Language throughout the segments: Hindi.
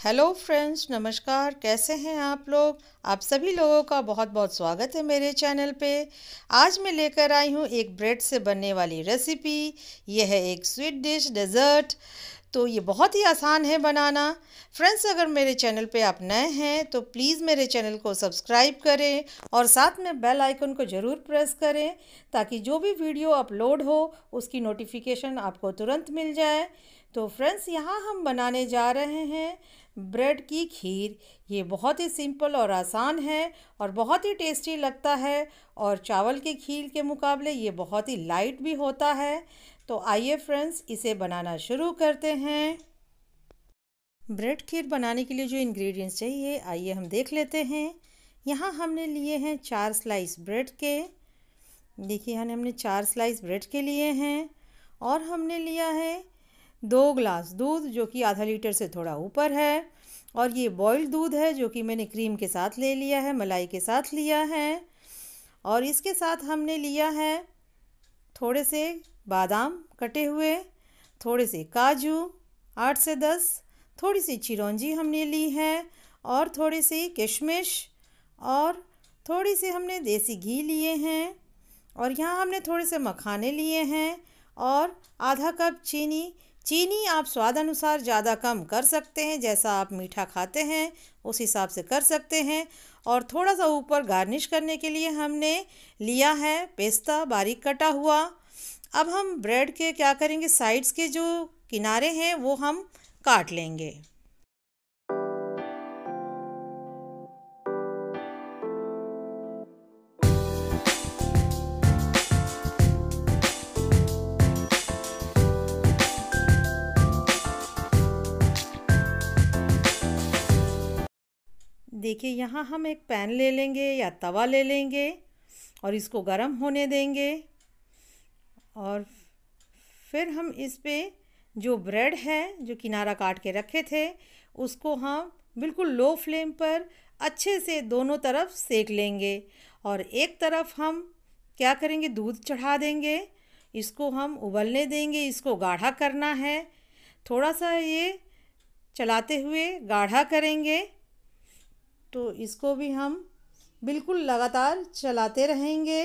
हेलो फ्रेंड्स नमस्कार कैसे हैं आप लोग आप सभी लोगों का बहुत बहुत स्वागत है मेरे चैनल पे आज मैं लेकर आई हूँ एक ब्रेड से बनने वाली रेसिपी यह है एक स्वीट डिश डेज़र्ट तो ये बहुत ही आसान है बनाना फ्रेंड्स अगर मेरे चैनल पे आप नए हैं तो प्लीज़ मेरे चैनल को सब्सक्राइब करें और साथ में बेल आइकन को ज़रूर प्रेस करें ताकि जो भी वीडियो अपलोड हो उसकी नोटिफिकेशन आपको तुरंत मिल जाए तो फ्रेंड्स यहाँ हम बनाने जा रहे हैं ब्रेड की खीर ये बहुत ही सिंपल और आसान है और बहुत ही टेस्टी लगता है और चावल के खीर के मुकाबले ये बहुत ही लाइट भी होता है तो आइए फ्रेंड्स इसे बनाना शुरू करते हैं ब्रेड खीर बनाने के लिए जो इंग्रेडिएंट्स चाहिए आइए हम देख लेते हैं यहाँ हमने लिए हैं चार स्लाइस ब्रेड के देखिए यहाँ हमने चार स्लाइस ब्रेड के लिए हैं और हमने लिया है दो ग्लास दूध जो कि आधा लीटर से थोड़ा ऊपर है और ये बॉयल्ड दूध है जो कि मैंने क्रीम के साथ ले लिया है मलाई के साथ लिया है और इसके साथ हमने लिया है थोड़े से बादाम कटे हुए थोड़े से काजू आठ से दस थोड़ी सी चिरौंजी हमने ली है और थोड़ी सी किशमिश और थोड़ी सी हमने देसी घी लिए हैं और यहाँ हमने थोड़े से मखाने लिए हैं और आधा कप चीनी चीनी आप स्वाद अनुसार ज़्यादा कम कर सकते हैं जैसा आप मीठा खाते हैं उस हिसाब से कर सकते हैं और थोड़ा सा ऊपर गार्निश करने के लिए हमने लिया है पेस्ता बारीक कटा हुआ अब हम ब्रेड के क्या करेंगे साइड्स के जो किनारे हैं वो हम काट लेंगे देखिए यहाँ हम एक पैन ले लेंगे या तवा ले लेंगे और इसको गरम होने देंगे और फिर हम इस पर जो ब्रेड है जो किनारा काट के रखे थे उसको हम बिल्कुल लो फ्लेम पर अच्छे से दोनों तरफ सेक लेंगे और एक तरफ हम क्या करेंगे दूध चढ़ा देंगे इसको हम उबलने देंगे इसको गाढ़ा करना है थोड़ा सा ये चलाते हुए गाढ़ा करेंगे तो इसको भी हम बिल्कुल लगातार चलाते रहेंगे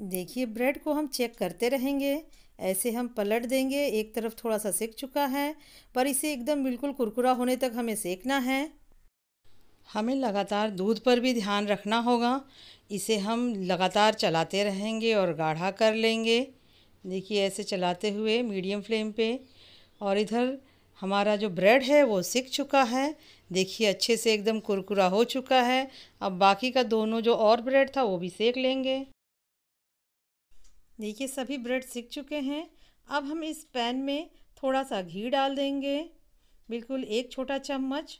देखिए ब्रेड को हम चेक करते रहेंगे ऐसे हम पलट देंगे एक तरफ थोड़ा सा सेक चुका है पर इसे एकदम बिल्कुल कुरकुरा होने तक हमें सेकना है हमें लगातार दूध पर भी ध्यान रखना होगा इसे हम लगातार चलाते रहेंगे और गाढ़ा कर लेंगे देखिए ऐसे चलाते हुए मीडियम फ्लेम पे और इधर हमारा जो ब्रेड है वो सिक चुका है देखिए अच्छे से एकदम कुरकुरा हो चुका है अब बाकी का दोनों जो और ब्रेड था वो भी सेक लेंगे देखिए सभी ब्रेड सीख चुके हैं अब हम इस पैन में थोड़ा सा घी डाल देंगे बिल्कुल एक छोटा चम्मच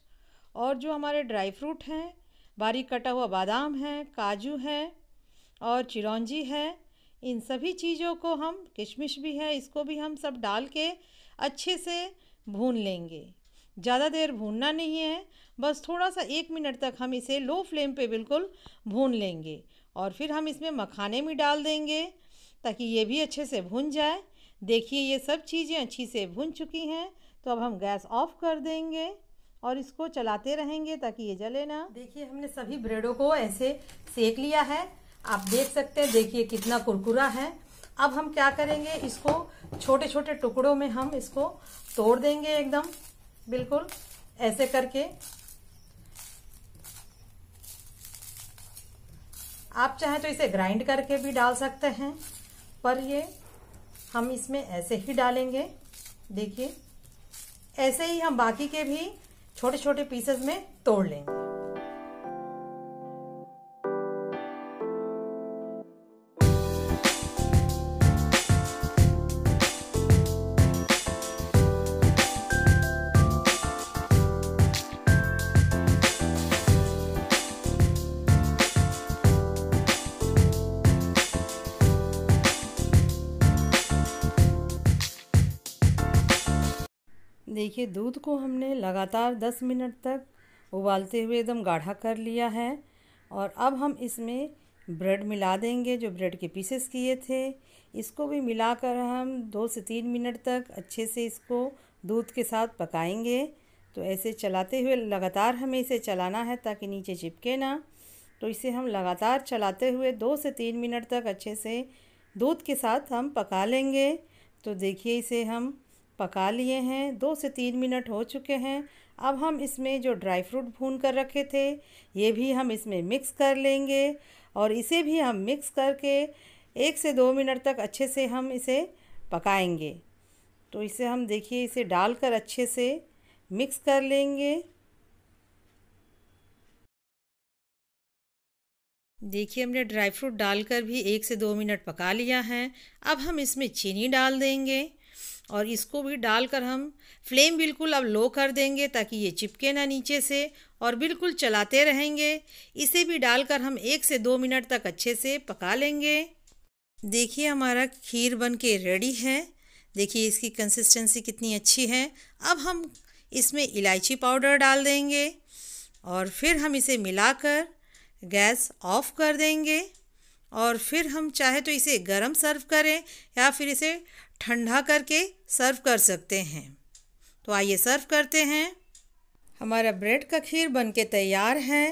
और जो हमारे ड्राई फ्रूट हैं बारीक कटा हुआ बादाम है काजू है और चिरौंजी है इन सभी चीज़ों को हम किशमिश भी है इसको भी हम सब डाल के अच्छे से भून लेंगे ज़्यादा देर भूनना नहीं है बस थोड़ा सा एक मिनट तक हम इसे लो फ्लेम पे बिल्कुल भून लेंगे और फिर हम इसमें मखाने भी डाल देंगे ताकि ये भी अच्छे से भुन जाए देखिए ये सब चीज़ें अच्छी से भुन चुकी हैं तो अब हम गैस ऑफ कर देंगे और इसको चलाते रहेंगे ताकि ये जले ना देखिए हमने सभी ब्रेडों को ऐसे सेक लिया है आप देख सकते हैं देखिए कितना कुरकुरा है अब हम क्या करेंगे इसको छोटे छोटे टुकड़ों में हम इसको तोड़ देंगे एकदम बिल्कुल ऐसे करके आप चाहे तो इसे ग्राइंड करके भी डाल सकते हैं पर ये हम इसमें ऐसे ही डालेंगे देखिए ऐसे ही हम बाकी के भी छोटे छोटे पीसेस में तोड़ लेंगे देखिए दूध को हमने लगातार दस मिनट तक उबालते हुए एकदम गाढ़ा कर लिया है और अब हम इसमें ब्रेड मिला देंगे जो ब्रेड के पीसेस किए थे इसको भी मिलाकर हम दो से तीन मिनट तक अच्छे से इसको दूध के साथ पकाएंगे तो ऐसे चलाते हुए लगातार हमें इसे चलाना है ताकि नीचे चिपके ना तो इसे हम लगातार चलाते हुए दो से तीन मिनट तक अच्छे से दूध के साथ हम पका लेंगे तो देखिए इसे हम पका लिए हैं दो से तीन मिनट हो चुके हैं अब हम इसमें जो ड्राई फ्रूट भून कर रखे थे ये भी हम इसमें मिक्स कर लेंगे और इसे भी हम मिक्स करके एक से दो मिनट तक अच्छे से हम इसे पकाएंगे तो इसे हम देखिए इसे डालकर अच्छे से मिक्स कर लेंगे देखिए हमने ड्राई फ्रूट डालकर भी एक से दो मिनट पका लिया है अब हम इसमें चीनी डाल देंगे और इसको भी डालकर हम फ्लेम बिल्कुल अब लो कर देंगे ताकि ये चिपके ना नीचे से और बिल्कुल चलाते रहेंगे इसे भी डालकर हम एक से दो मिनट तक अच्छे से पका लेंगे देखिए हमारा खीर बन के रेडी है देखिए इसकी कंसिस्टेंसी कितनी अच्छी है अब हम इसमें इलायची पाउडर डाल देंगे और फिर हम इसे मिलाकर गैस ऑफ कर देंगे और फिर हम चाहे तो इसे गर्म सर्व करें या फिर इसे ठंडा करके सर्व कर सकते हैं तो आइए सर्व करते हैं हमारा ब्रेड का खीर बन के तैयार है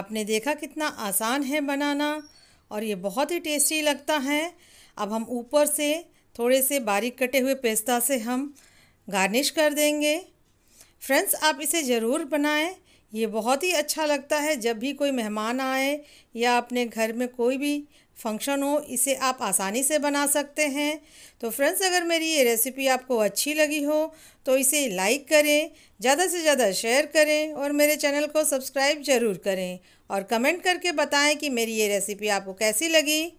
आपने देखा कितना आसान है बनाना और ये बहुत ही टेस्टी लगता है अब हम ऊपर से थोड़े से बारीक कटे हुए पेस्ता से हम गार्निश कर देंगे फ्रेंड्स आप इसे ज़रूर बनाएं ये बहुत ही अच्छा लगता है जब भी कोई मेहमान आए या अपने घर में कोई भी फंक्शन हो इसे आप आसानी से बना सकते हैं तो फ्रेंड्स अगर मेरी ये रेसिपी आपको अच्छी लगी हो तो इसे लाइक करें ज़्यादा से ज़्यादा शेयर करें और मेरे चैनल को सब्सक्राइब ज़रूर करें और कमेंट करके बताएं कि मेरी ये रेसिपी आपको कैसी लगी